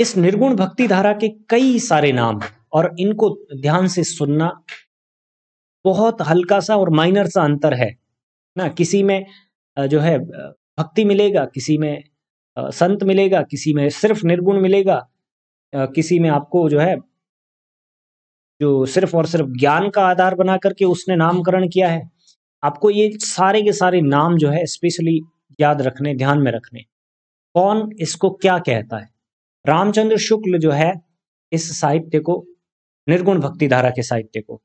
इस निर्गुण भक्ति धारा के कई सारे नाम और इनको ध्यान से सुनना बहुत हल्का सा और माइनर सा अंतर है ना किसी में जो है भक्ति मिलेगा किसी में संत मिलेगा किसी में सिर्फ निर्गुण मिलेगा किसी में आपको जो है जो सिर्फ और सिर्फ ज्ञान का आधार बना करके उसने नामकरण किया है आपको ये सारे के सारे नाम जो है स्पेशली याद रखने ध्यान में रखने कौन इसको क्या कहता है रामचंद्र शुक्ल जो है इस साहित्य को निर्गुण भक्ति धारा के साहित्य को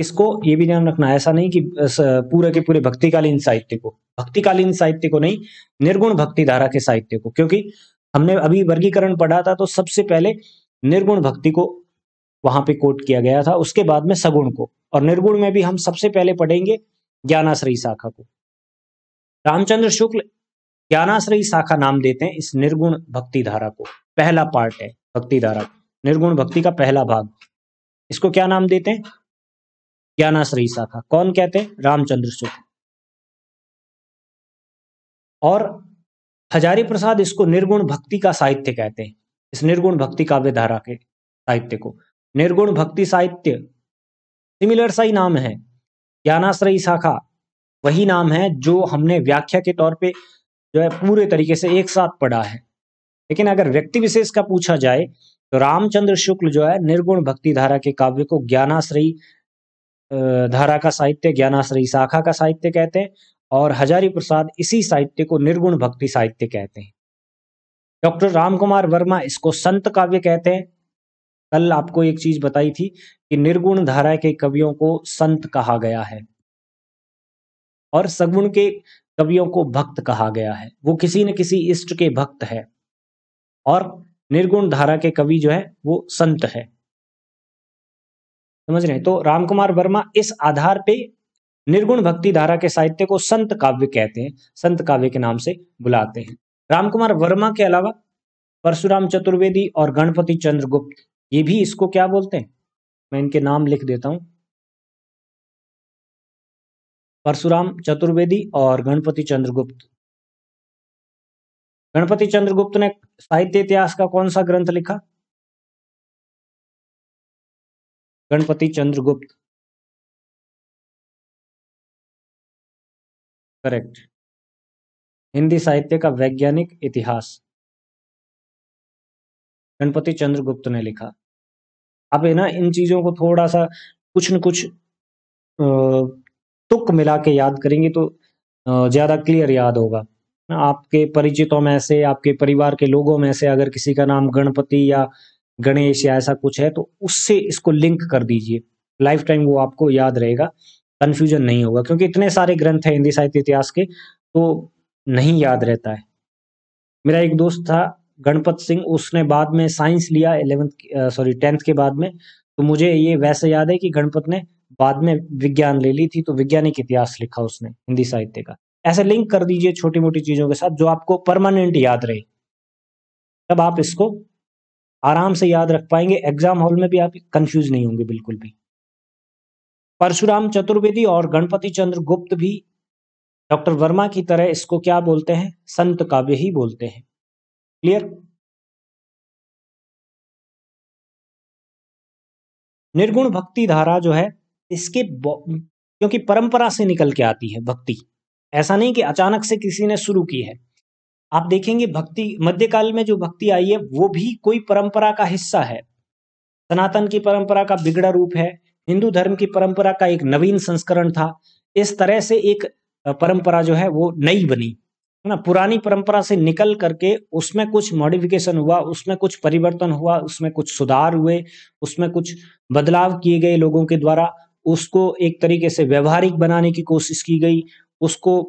इसको ये भी ध्यान रखना ऐसा नहीं कि पूरे के पूरे भक्तिकालीन साहित्य को भक्तिकालीन साहित्य को नहीं निर्गुण भक्ति धारा के साहित्य को क्योंकि हमने अभी वर्गीकरण पढ़ा था तो सबसे पहले निर्गुण भक्ति को वहां पे कोट किया गया था उसके बाद में सगुण को और निर्गुण में भी हम सबसे पहले पढ़ेंगे ज्ञानाश्रयी शाखा को रामचंद्र शुक्ल ज्ञानाश्रयी शाखा नाम देते हैं इस निर्गुण भक्ति धारा को पहला पार्ट है भक्ति धारा निर्गुण भक्ति का पहला भाग इसको क्या नाम देते हैं ज्ञानाश्रयी शाखा कौन कहते हैं रामचंद्र शुक्ल और हजारी प्रसाद इसको निर्गुण भक्ति का साहित्य कहते हैं इस निर्गुण भक्ति काव्य धारा के साहित्य को निर्गुण भक्ति साहित्य सिमिलर सा ही नाम है ज्ञानाश्रयी शाखा वही नाम है जो हमने व्याख्या के तौर पे जो है पूरे तरीके से एक साथ पढ़ा है लेकिन अगर व्यक्ति विशेष का पूछा जाए तो रामचंद्र शुक्ल जो है निर्गुण भक्ति धारा के काव्य को ज्ञानाश्रयी धारा का साहित्य ज्ञानाश्रयी शाखा का साहित्य कहते हैं और हजारी प्रसाद इसी साहित्य को निर्गुण भक्ति साहित्य कहते हैं डॉक्टर रामकुमार वर्मा इसको संत काव्य कहते हैं कल आपको एक चीज बताई थी कि निर्गुण धारा के कवियों को संत कहा गया है और सगुण के कवियों को भक्त कहा गया है वो किसी न किसी इष्ट के भक्त है और निर्गुण धारा के कवि जो है वो संत है समझ रहे हैं तो रामकुमार वर्मा इस आधार पे निर्गुण भक्ति धारा के साहित्य को संत काव्य कहते हैं संत काव्य के नाम से बुलाते हैं रामकुमार वर्मा के अलावा परशुराम चतुर्वेदी और गणपति चंद्रगुप्त ये भी इसको क्या बोलते हैं मैं इनके नाम लिख देता हूं परशुराम चतुर्वेदी और गणपति चंद्रगुप्त गणपति चंद्रगुप्त ने साहित्य इतिहास का कौन सा ग्रंथ लिखा गणपति चंद्रगुप्त करेक्ट हिंदी साहित्य का वैज्ञानिक इतिहास गणपति चंद्रगुप्त ने लिखा अब है ना इन चीजों को थोड़ा सा कुछ न कुछ तुक मिला के याद करेंगे तो ज्यादा क्लियर याद होगा आपके परिचितों में से आपके परिवार के लोगों में से अगर किसी का नाम गणपति या गणेश या ऐसा कुछ है तो उससे इसको लिंक कर दीजिए लाइफ टाइम वो आपको याद रहेगा कन्फ्यूजन नहीं होगा क्योंकि इतने सारे ग्रंथ हैं हिंदी साहित्य इतिहास के तो नहीं याद रहता है मेरा एक दोस्त था गणपत सिंह उसने बाद में साइंस लिया इलेवेंथ सॉरी टेंथ के बाद में तो मुझे ये वैसे याद है कि गणपत ने बाद में विज्ञान ले ली थी तो विज्ञानिक इतिहास लिखा उसने हिंदी साहित्य का ऐसे लिंक कर दीजिए छोटी मोटी चीज़ों के साथ जो आपको परमानेंट याद रहे तब आप इसको आराम से याद रख पाएंगे एग्जाम हॉल में भी आप कंफ्यूज नहीं होंगे बिल्कुल भी परशुराम चतुर्वेदी और गणपति चंद्र गुप्त भी डॉक्टर वर्मा की तरह इसको क्या बोलते हैं संत काव्य ही बोलते हैं क्लियर निर्गुण भक्ति धारा जो है इसके क्योंकि परंपरा से निकल के आती है भक्ति ऐसा नहीं कि अचानक से किसी ने शुरू की है आप देखेंगे भक्ति मध्यकाल में जो भक्ति आई है वो भी कोई परंपरा का हिस्सा है सनातन की परंपरा का बिगड़ा रूप है हिंदू धर्म की परंपरा का एक नवीन संस्करण था इस तरह से एक परंपरा जो है वो नई बनी है ना पुरानी परंपरा से निकल करके उसमें कुछ मॉडिफिकेशन हुआ उसमें कुछ परिवर्तन हुआ उसमें कुछ सुधार हुए उसमें कुछ बदलाव किए गए लोगों के द्वारा उसको एक तरीके से व्यवहारिक बनाने की कोशिश की गई उसको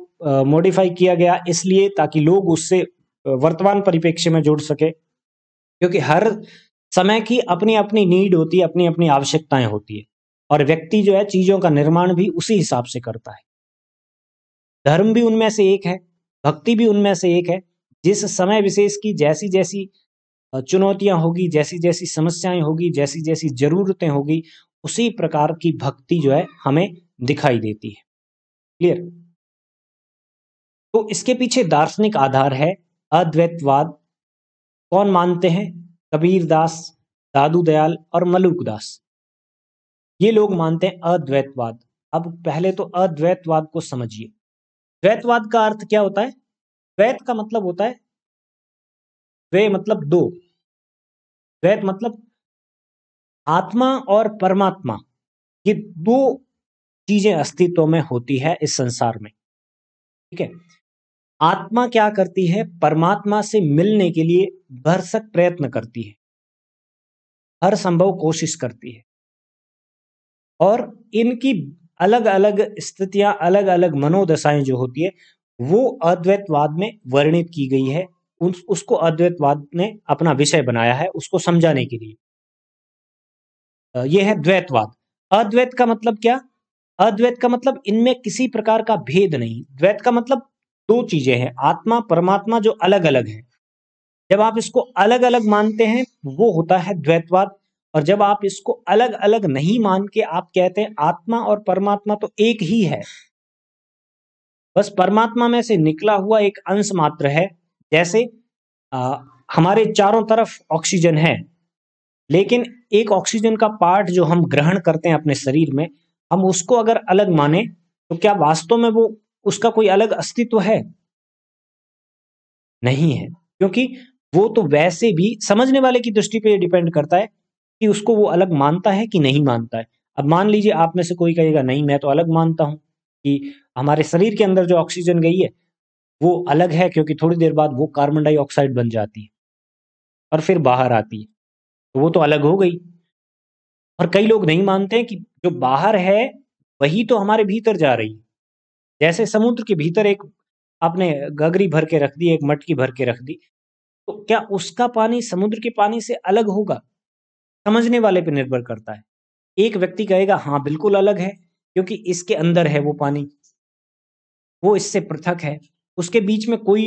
मॉडिफाई किया गया इसलिए ताकि लोग उससे वर्तमान परिप्रेक्ष्य में जुड़ सके क्योंकि हर समय की अपनी अपनी नीड होती है अपनी अपनी आवश्यकताएं होती है और व्यक्ति जो है चीजों का निर्माण भी उसी हिसाब से करता है धर्म भी उनमें से एक है भक्ति भी उनमें से एक है जिस समय विशेष की जैसी जैसी चुनौतियां होगी जैसी जैसी समस्याएं होगी जैसी जैसी जरूरतें होगी उसी प्रकार की भक्ति जो है हमें दिखाई देती है क्लियर तो इसके पीछे दार्शनिक आधार है अद्वैतवाद कौन मानते हैं कबीर दास दादू दयाल और मलुक दास ये लोग मानते हैं अद्वैतवाद अब पहले तो अद्वैतवाद को समझिए द्वैतवाद का अर्थ क्या होता है द्वैत का मतलब होता है वे मतलब दो द्वैत मतलब आत्मा और परमात्मा ये दो चीजें अस्तित्व में होती है इस संसार में ठीक है आत्मा क्या करती है परमात्मा से मिलने के लिए भरसक प्रयत्न करती है हर संभव कोशिश करती है और इनकी अलग अलग स्थितियां अलग अलग मनोदशाएं जो होती है वो अद्वैतवाद में वर्णित की गई है उसको अद्वैतवाद ने अपना विषय बनाया है उसको समझाने के लिए यह है द्वैतवाद अद्वैत का मतलब क्या अद्वैत का मतलब इनमें किसी प्रकार का भेद नहीं द्वैत का मतलब दो चीजें हैं आत्मा परमात्मा जो अलग अलग है जब आप इसको अलग अलग मानते हैं वो होता है द्वैतवाद और जब आप इसको अलग अलग नहीं मान के आप कहते हैं आत्मा और परमात्मा तो एक ही है बस परमात्मा में से निकला हुआ एक अंश मात्र है जैसे आ, हमारे चारों तरफ ऑक्सीजन है लेकिन एक ऑक्सीजन का पार्ट जो हम ग्रहण करते हैं अपने शरीर में हम उसको अगर अलग माने तो क्या वास्तव में वो उसका कोई अलग अस्तित्व है नहीं है क्योंकि वो तो वैसे भी समझने वाले की दृष्टि पे डिपेंड करता है कि उसको वो अलग मानता है कि नहीं मानता है अब मान लीजिए आप में से कोई कहेगा नहीं मैं तो अलग मानता हूं कि हमारे शरीर के अंदर जो ऑक्सीजन गई है वो अलग है क्योंकि थोड़ी देर बाद वो कार्बन डाइऑक्साइड बन जाती है और फिर बाहर आती है तो वो तो अलग हो गई और कई लोग नहीं मानते कि जो बाहर है वही तो हमारे भीतर जा रही है जैसे समुद्र के भीतर एक आपने गगरी भर के रख दी एक मटकी भर के रख दी तो क्या उसका पानी समुद्र के पानी से अलग होगा समझने वाले पर निर्भर करता है एक व्यक्ति कहेगा हाँ बिल्कुल अलग है क्योंकि इसके अंदर है वो पानी वो इससे पृथक है उसके बीच में कोई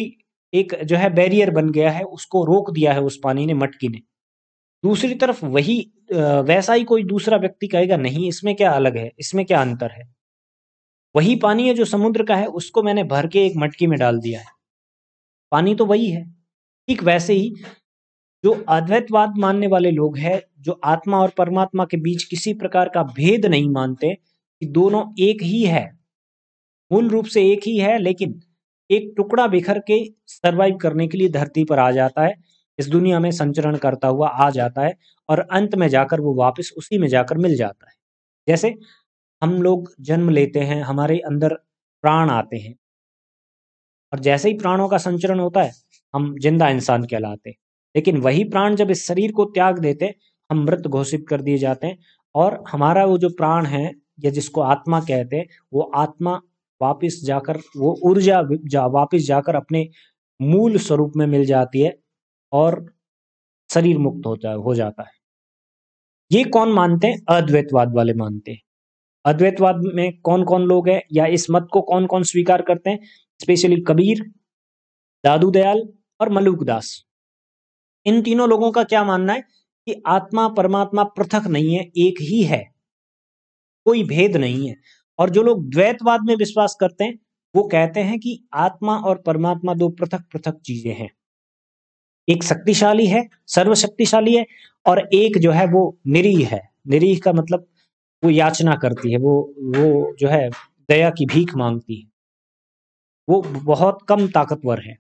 एक जो है बैरियर बन गया है उसको रोक दिया है उस पानी ने मटकी ने दूसरी तरफ वही वैसा ही कोई दूसरा व्यक्ति कहेगा नहीं इसमें क्या अलग है इसमें क्या अंतर है वही पानी है जो समुद्र का है उसको मैंने भर के एक मटकी में डाल दिया है पानी तो वही है ठीक वैसे ही जो अद्वैतवाद मानने वाले लोग हैं जो आत्मा और परमात्मा के बीच किसी प्रकार का भेद नहीं मानते कि दोनों एक ही है मूल रूप से एक ही है लेकिन एक टुकड़ा बिखर के सर्वाइव करने के लिए धरती पर आ जाता है इस दुनिया में संचरण करता हुआ आ जाता है और अंत में जाकर वो वापस उसी में जाकर मिल जाता है जैसे हम लोग जन्म लेते हैं हमारे अंदर प्राण आते हैं और जैसे ही प्राणों का संचरण होता है हम जिंदा इंसान कहलाते हैं लेकिन वही प्राण जब इस शरीर को त्याग देते हम मृत घोषित कर दिए जाते हैं और हमारा वो जो प्राण है या जिसको आत्मा कहते हैं वो आत्मा वापस जाकर वो ऊर्जा जा, वापस जाकर अपने मूल स्वरूप में मिल जाती है और शरीर मुक्त होता हो जाता है ये कौन मानते हैं अद्वैतवाद वाले मानते हैं अद्वैतवाद में कौन कौन लोग हैं या इस मत को कौन कौन स्वीकार करते हैं स्पेशली कबीर दादू दयाल और मलुकदास दास इन तीनों लोगों का क्या मानना है कि आत्मा परमात्मा पृथक नहीं है एक ही है कोई भेद नहीं है और जो लोग द्वैतवाद में विश्वास करते हैं वो कहते हैं कि आत्मा और परमात्मा दो पृथक पृथक चीजें हैं एक शक्तिशाली है सर्वशक्तिशाली है और एक जो है वो निरीह है निरीह का मतलब वो याचना करती है वो वो जो है दया की भीख मांगती है वो बहुत कम ताकतवर है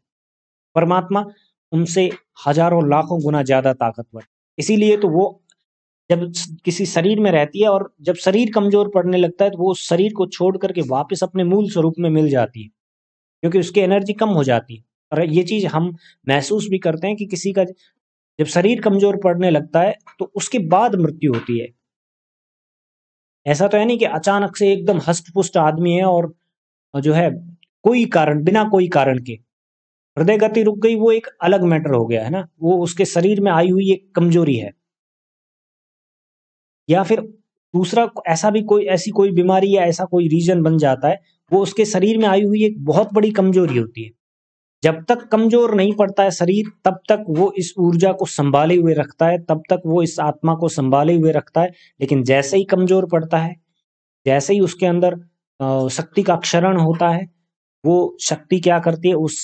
परमात्मा उनसे हजारों लाखों गुना ज्यादा ताकतवर इसीलिए तो वो जब किसी शरीर में रहती है और जब शरीर कमजोर पड़ने लगता है तो वो उस शरीर को छोड़ करके वापस अपने मूल स्वरूप में मिल जाती है क्योंकि उसकी एनर्जी कम हो जाती है और ये चीज हम महसूस भी करते हैं कि किसी का जब शरीर कमजोर पड़ने लगता है तो उसके बाद मृत्यु होती है ऐसा तो है नहीं कि अचानक से एकदम हष्ट आदमी है और जो है कोई कारण बिना कोई कारण के हृदय गति रुक गई वो एक अलग मैटर हो गया है ना वो उसके शरीर में आई हुई एक कमजोरी है या फिर दूसरा ऐसा भी कोई ऐसी कोई बीमारी या ऐसा कोई रीजन बन जाता है वो उसके शरीर में आई हुई एक बहुत बड़ी कमजोरी होती है जब तक कमजोर नहीं पड़ता है शरीर तब तक वो इस ऊर्जा को संभाले हुए रखता है तब तक वो इस आत्मा को संभाले हुए रखता है लेकिन जैसे ही कमजोर पड़ता है जैसे ही उसके अंदर शक्ति का क्षरण होता है वो शक्ति क्या करती है उस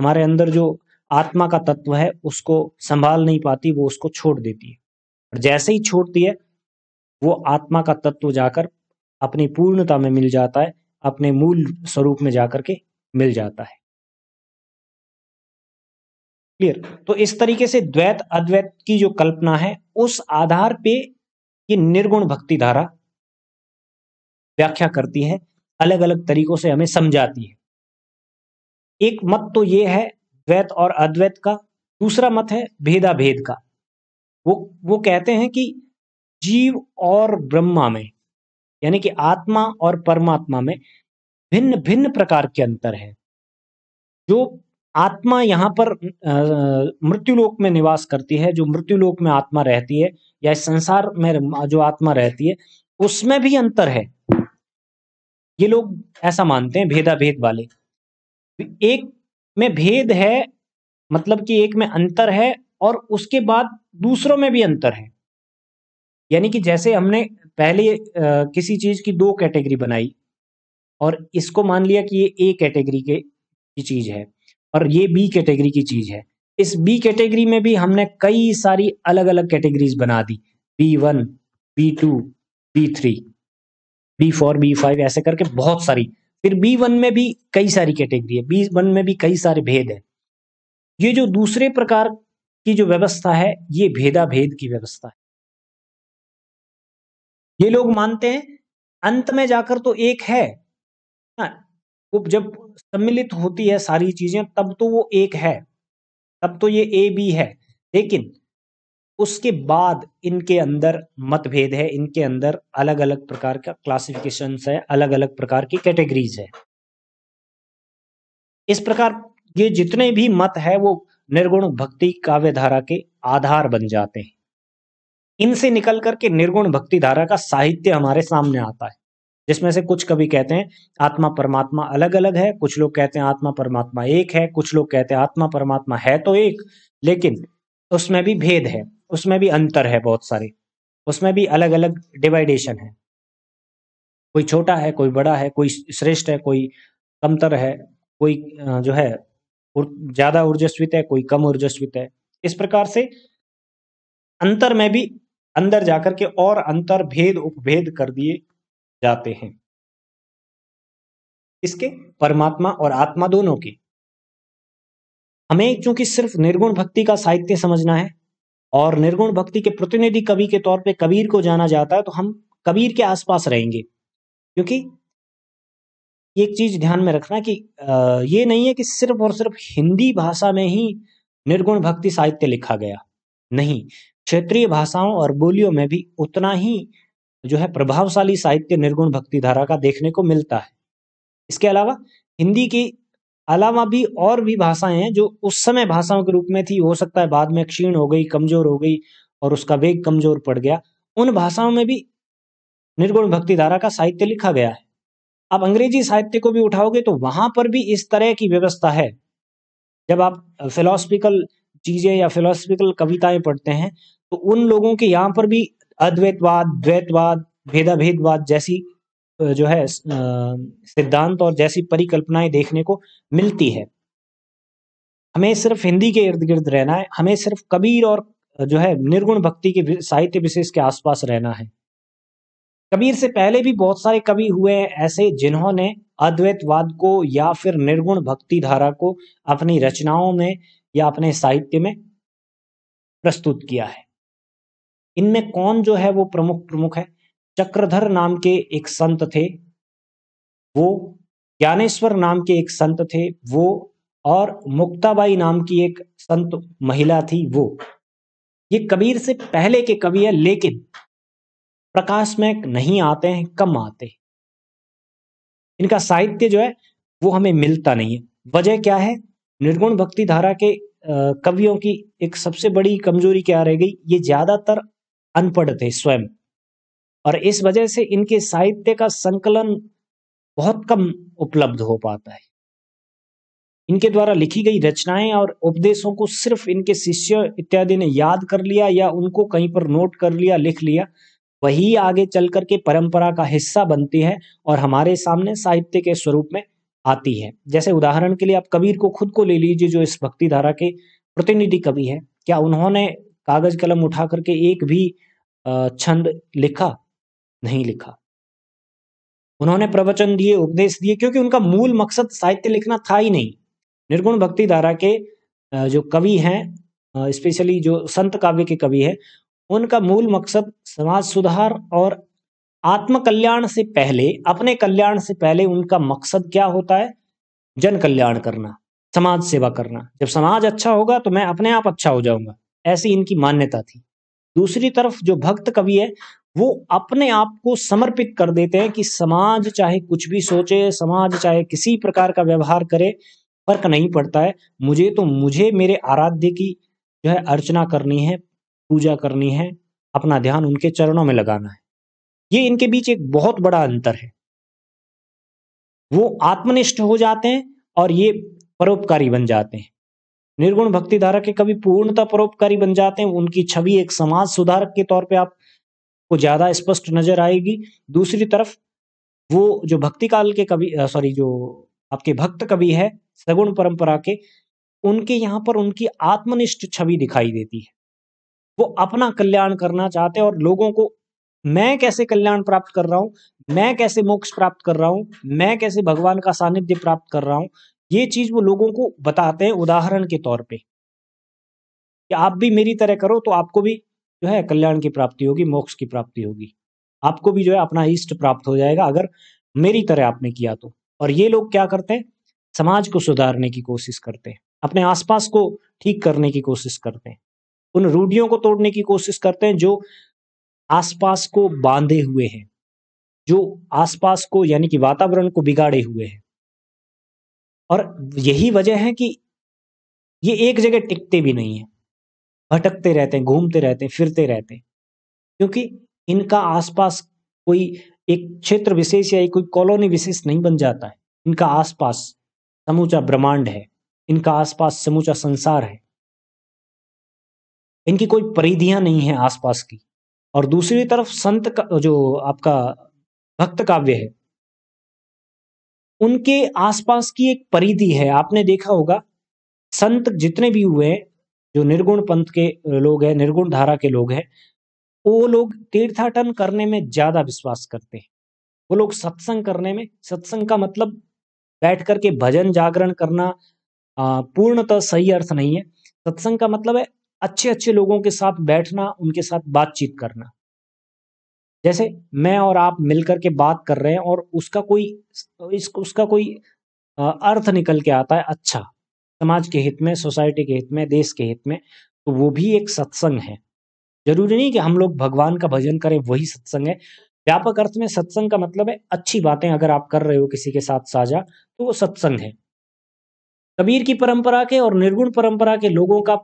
हमारे अंदर जो आत्मा का तत्व है उसको संभाल नहीं पाती वो उसको छोड़ देती है और जैसे ही छोड़ती है वो आत्मा का तत्व जाकर अपनी पूर्णता में मिल जाता है अपने मूल स्वरूप में जाकर के मिल जाता है क्लियर तो इस तरीके से द्वैत अद्वैत की जो कल्पना है उस आधार पे ये निर्गुण भक्ति धारा व्याख्या करती है अलग अलग तरीकों से हमें समझाती है एक मत तो ये है द्वैत और अद्वैत का दूसरा मत है भेदा भेद का वो वो कहते हैं कि जीव और ब्रह्मा में यानी कि आत्मा और परमात्मा में भिन्न भिन्न प्रकार के अंतर है जो आत्मा यहाँ पर मृत्युलोक में निवास करती है जो मृत्युलोक में आत्मा रहती है या इस संसार में जो आत्मा रहती है उसमें भी अंतर है ये लोग ऐसा मानते हैं भेदा भेद वाले एक में भेद है मतलब कि एक में अंतर है और उसके बाद दूसरों में भी अंतर है यानी कि जैसे हमने पहले किसी चीज की दो कैटेगरी बनाई और इसको मान लिया कि ये ए कैटेगरी के चीज है और ये बी कैटेगरी की चीज है इस बी कैटेगरी में भी हमने कई सारी अलग अलग कैटेगरीज बना दी B one B two B three B four B five ऐसे करके बहुत सारी फिर बी वन में भी कई सारी कैटेगरी है बी वन में भी कई सारे भेद है ये जो दूसरे प्रकार की जो व्यवस्था है ये भेदा भेद की व्यवस्था है ये लोग मानते हैं अंत में जाकर तो एक है हाँ, वो जब सम्मिलित होती है सारी चीजें तब तो वो एक है तब तो ये ए बी है लेकिन उसके बाद इनके अंदर मतभेद है इनके अंदर अलग अलग प्रकार का क्लासिफिकेशन है अलग अलग प्रकार की कैटेगरीज है इस प्रकार ये जितने भी मत है वो निर्गुण भक्ति काव्य धारा के आधार बन जाते हैं इनसे निकल करके निर्गुण भक्ति धारा का साहित्य हमारे सामने आता है जिसमें से कुछ कभी कहते हैं आत्मा परमात्मा अलग अलग है कुछ लोग कहते हैं आत्मा परमात्मा एक है कुछ लोग कहते हैं आत्मा परमात्मा है तो एक लेकिन उसमें भी भेद है उसमें भी अंतर है बहुत सारे उसमें भी अलग अलग डिवाइडेशन है कोई छोटा है कोई बड़ा है कोई श्रेष्ठ है कोई कमतर है कोई जो है ज्यादा ऊर्जस्वित है कोई कम ऊर्जस्वित है इस प्रकार से अंतर में भी अंदर जाकर के और अंतर भेद उपभेद कर दिए जाते हैं इसके परमात्मा और आत्मा दोनों की हमें चूंकि सिर्फ निर्गुण भक्ति का साहित्य समझना है और निर्गुण भक्ति के प्रतिनिधि कवि के तौर पे कबीर को जाना जाता है तो हम कबीर के आसपास रहेंगे क्योंकि एक चीज ध्यान में रखना कि ये नहीं है कि सिर्फ और सिर्फ हिंदी भाषा में ही निर्गुण भक्ति साहित्य लिखा गया नहीं क्षेत्रीय भाषाओं और बोलियों में भी उतना ही जो है प्रभावशाली साहित्य निर्गुण भक्ति धारा का देखने को मिलता है इसके अलावा हिंदी की अलावा भी और भी भाषाएं हैं जो उस समय भाषाओं के रूप में थी हो सकता है बाद में क्षीण हो गई कमजोर हो गई और उसका वेग कमजोर पड़ गया उन भाषाओं में भी निर्गुण भक्ति धारा का साहित्य लिखा गया है आप अंग्रेजी साहित्य को भी उठाओगे तो वहां पर भी इस तरह की व्यवस्था है जब आप फिलोसफिकल चीजें या फिलोसफिकल कविताएं पढ़ते हैं तो उन लोगों के यहाँ पर भी अद्वैतवाद द्वैतवाद भेदा भेदवाद जैसी जो है सिद्धांत और जैसी परिकल्पनाएं देखने को मिलती है हमें सिर्फ हिंदी के इर्द गिर्द रहना है हमें सिर्फ कबीर और जो है निर्गुण भक्ति के साहित्य विशेष के आसपास रहना है कबीर से पहले भी बहुत सारे कवि हुए हैं ऐसे जिन्होंने अद्वैतवाद को या फिर निर्गुण भक्ति धारा को अपनी रचनाओं में या अपने साहित्य में प्रस्तुत किया है इनमें कौन जो है वो प्रमुख प्रमुख है चक्रधर नाम के एक संत थे वो ज्ञानेश्वर नाम के एक संत थे वो और मुक्ताबाई नाम की एक संत महिला थी वो ये कबीर से पहले के कवि है लेकिन प्रकाश में नहीं आते हैं कम आते हैं इनका साहित्य जो है वो हमें मिलता नहीं है वजह क्या है निर्गुण भक्ति धारा के कवियों की एक सबसे बड़ी कमजोरी क्या रह गई ये ज्यादातर अनपढ़ थे स्वयं और इस वजह से इनके साहित्य का संकलन बहुत कम उपलब्ध हो पाता है इनके द्वारा लिखी गई रचनाएं और उपदेशों को सिर्फ इनके शिष्य इत्यादि ने याद कर लिया या उनको कहीं पर नोट कर लिया लिख लिया वही आगे चल करके परंपरा का हिस्सा बनती है और हमारे सामने साहित्य के स्वरूप में आती है जैसे उदाहरण के लिए आप कबीर को खुद को ले लीजिए जो इस भक्ति धारा के प्रतिनिधि कवि है क्या उन्होंने कागज कलम उठा करके एक भी छंद लिखा नहीं लिखा उन्होंने प्रवचन दिए उपदेश दिए क्योंकि उनका मूल मकसद साहित्य लिखना था ही नहीं निर्गुण भक्ति धारा के जो कवि हैं स्पेशली जो संत काव्य के कवि हैं उनका मूल मकसद समाज सुधार और आत्मकल्याण से पहले अपने कल्याण से पहले उनका मकसद क्या होता है जन कल्याण करना समाज सेवा करना जब समाज अच्छा होगा तो मैं अपने आप अच्छा हो जाऊंगा ऐसी इनकी मान्यता थी दूसरी तरफ जो भक्त कवि है वो अपने आप को समर्पित कर देते हैं कि समाज चाहे कुछ भी सोचे समाज चाहे किसी प्रकार का व्यवहार करे फर्क नहीं पड़ता है मुझे तो मुझे मेरे आराध्य की जो है अर्चना करनी है पूजा करनी है अपना ध्यान उनके चरणों में लगाना है ये इनके बीच एक बहुत बड़ा अंतर है वो आत्मनिष्ठ हो जाते हैं और ये परोपकारी बन जाते हैं निर्गुण भक्ति धारा के कभी पूर्णता परोपकारी बन जाते हैं उनकी छवि एक समाज सुधारक के तौर पे आपको ज्यादा स्पष्ट नजर आएगी दूसरी तरफ वो जो भक्ति काल के कवि सॉरी जो आपके भक्त कवि है सगुण परंपरा के उनके यहाँ पर उनकी आत्मनिष्ठ छवि दिखाई देती है वो अपना कल्याण करना चाहते हैं और लोगों को मैं कैसे कल्याण प्राप्त कर रहा हूँ मैं कैसे मोक्ष प्राप्त कर रहा हूँ मैं कैसे भगवान का सानिध्य प्राप्त कर रहा हूँ ये चीज वो लोगों को बताते हैं उदाहरण के तौर पे कि आप भी मेरी तरह करो तो आपको भी जो है कल्याण की प्राप्ति होगी मोक्ष की प्राप्ति होगी आपको भी जो है अपना इष्ट प्राप्त हो जाएगा अगर मेरी तरह आपने किया तो और ये लोग क्या करते हैं समाज को सुधारने की कोशिश करते हैं अपने आसपास को ठीक करने की कोशिश करते हैं उन रूढ़ियों को तोड़ने की कोशिश करते हैं जो आसपास को बांधे हुए हैं जो आसपास को यानी कि वातावरण को बिगाड़े हुए हैं और यही वजह है कि ये एक जगह टिकते भी नहीं है भटकते रहते हैं घूमते रहते हैं फिरते रहते हैं क्योंकि इनका आसपास कोई एक क्षेत्र विशेष या कोई कॉलोनी विशेष नहीं बन जाता है इनका आसपास समूचा ब्रह्मांड है इनका आसपास समूचा संसार है इनकी कोई परिधियां नहीं है आसपास की और दूसरी तरफ संत का जो आपका भक्त काव्य है उनके आसपास की एक परिधि है आपने देखा होगा संत जितने भी हुए हैं जो निर्गुण पंथ के लोग हैं निर्गुण धारा के लोग हैं वो लोग तीर्थाटन करने में ज्यादा विश्वास करते हैं वो लोग सत्संग करने में सत्संग का मतलब बैठ करके भजन जागरण करना पूर्णतः सही अर्थ नहीं है सत्संग का मतलब है अच्छे अच्छे लोगों के साथ बैठना उनके साथ बातचीत करना जैसे मैं और आप मिलकर के बात कर रहे हैं और उसका कोई इस उसका कोई अर्थ निकल के आता है अच्छा समाज के हित में सोसाइटी के हित में देश के हित में तो वो भी एक सत्संग है जरूरी नहीं कि हम लोग भगवान का भजन करें वही सत्संग है व्यापक अर्थ में सत्संग का मतलब है अच्छी बातें अगर आप कर रहे हो किसी के साथ साझा तो वो सत्संग है कबीर की परंपरा के और निर्गुण परंपरा के लोगों का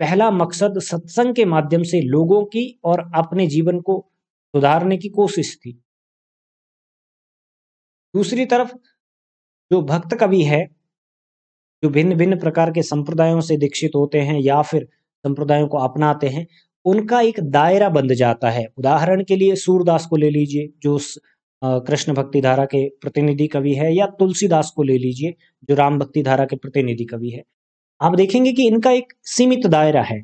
पहला मकसद सत्संग के माध्यम से लोगों की और अपने जीवन को सुधारने की कोशिश थी दूसरी तरफ जो भक्त कवि है जो भिन्न भिन्न प्रकार के संप्रदायों से दीक्षित होते हैं या फिर संप्रदायों को अपनाते हैं उनका एक दायरा बंद जाता है उदाहरण के लिए सूरदास को ले लीजिए जो कृष्ण भक्ति धारा के प्रतिनिधि कवि है या तुलसीदास को ले लीजिए जो राम भक्ति धारा के प्रतिनिधि कवि है आप देखेंगे कि इनका एक सीमित दायरा है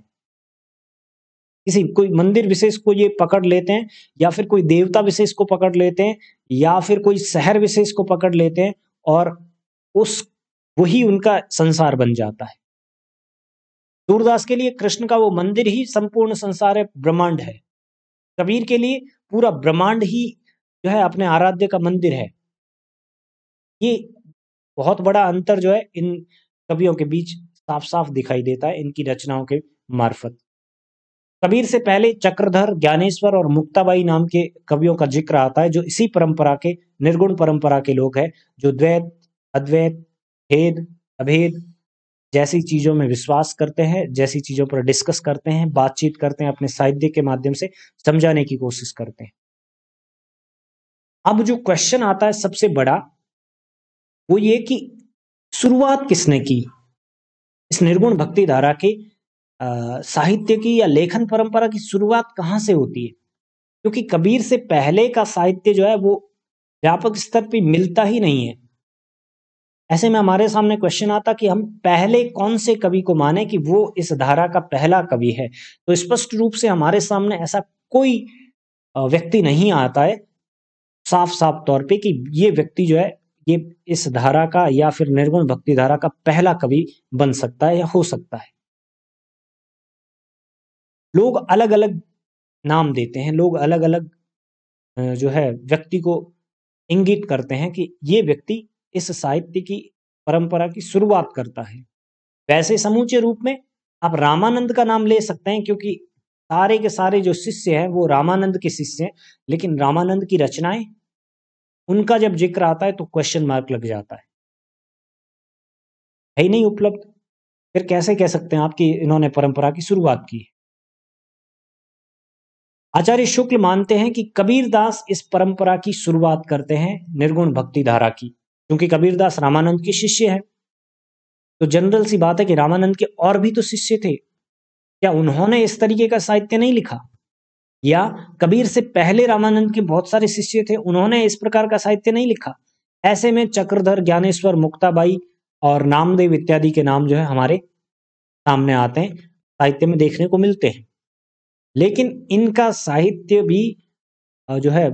किसी कोई मंदिर विशेष को ये पकड़ लेते हैं या फिर कोई देवता विशेष को पकड़ लेते हैं या फिर कोई शहर विशेष को पकड़ लेते हैं और उस वही उनका संसार बन जाता है दूरदास के लिए कृष्ण का वो मंदिर ही संपूर्ण संसार है ब्रह्मांड है कबीर के लिए पूरा ब्रह्मांड ही जो है अपने आराध्य का मंदिर है ये बहुत बड़ा अंतर जो है इन कवियों के बीच साफ साफ दिखाई देता है इनकी रचनाओं के मार्फत कबीर से पहले चक्रधर ज्ञानेश्वर और मुक्ताबाई नाम के कवियों का जिक्र आता है जो इसी परंपरा के निर्गुण परंपरा के लोग हैं जो द्वैत अद्वैत भेद अभेद जैसी चीजों में विश्वास करते हैं जैसी चीजों पर डिस्कस करते हैं बातचीत करते हैं अपने साहित्य के माध्यम से समझाने की कोशिश करते हैं अब जो क्वेश्चन आता है सबसे बड़ा वो ये कि शुरुआत किसने की इस निर्गुण भक्ति धारा के साहित्य की या लेखन परंपरा की शुरुआत कहाँ से होती है क्योंकि कबीर से पहले का साहित्य जो है वो व्यापक स्तर पर मिलता ही नहीं है ऐसे में हमारे सामने क्वेश्चन आता कि हम पहले कौन से कवि को माने कि वो इस धारा का पहला कवि है तो स्पष्ट रूप से हमारे सामने ऐसा कोई व्यक्ति नहीं आता है साफ साफ तौर पे कि ये व्यक्ति जो है ये इस धारा का या फिर निर्गुण भक्ति धारा का पहला कवि बन सकता है या हो सकता है लोग अलग अलग नाम देते हैं लोग अलग अलग जो है व्यक्ति को इंगित करते हैं कि ये व्यक्ति इस साहित्य की परंपरा की शुरुआत करता है वैसे समूचे रूप में आप रामानंद का नाम ले सकते हैं क्योंकि सारे के सारे जो शिष्य हैं वो रामानंद के शिष्य हैं लेकिन रामानंद की रचनाएं उनका जब जिक्र आता है तो क्वेश्चन मार्क लग जाता है है ही नहीं उपलब्ध फिर कैसे कह सकते हैं आपकी इन्होंने परंपरा की शुरुआत की आचार्य शुक्ल मानते हैं कि कबीरदास इस परंपरा की शुरुआत करते हैं निर्गुण भक्ति धारा की क्योंकि कबीरदास रामानंद के शिष्य हैं तो जनरल सी बात है कि रामानंद के और भी तो शिष्य थे क्या उन्होंने इस तरीके का साहित्य नहीं लिखा या कबीर से पहले रामानंद के बहुत सारे शिष्य थे उन्होंने इस प्रकार का साहित्य नहीं लिखा ऐसे में चक्रधर ज्ञानेश्वर मुक्ताबाई और नामदेव इत्यादि के नाम जो है हमारे सामने आते हैं साहित्य में देखने को मिलते हैं लेकिन इनका साहित्य भी जो है